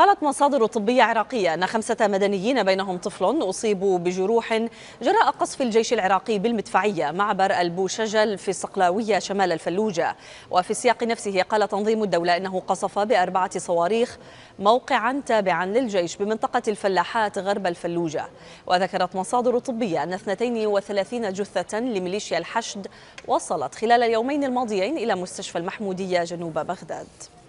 قالت مصادر طبية عراقية أن خمسة مدنيين بينهم طفل أصيبوا بجروح جراء قصف الجيش العراقي بالمدفعية معبر البوشجل في الصقلاوية شمال الفلوجة وفي السياق نفسه قال تنظيم الدولة أنه قصف بأربعة صواريخ موقعا تابعا للجيش بمنطقة الفلاحات غرب الفلوجة وذكرت مصادر طبية أن 32 جثة لميليشيا الحشد وصلت خلال اليومين الماضيين إلى مستشفى المحمودية جنوب بغداد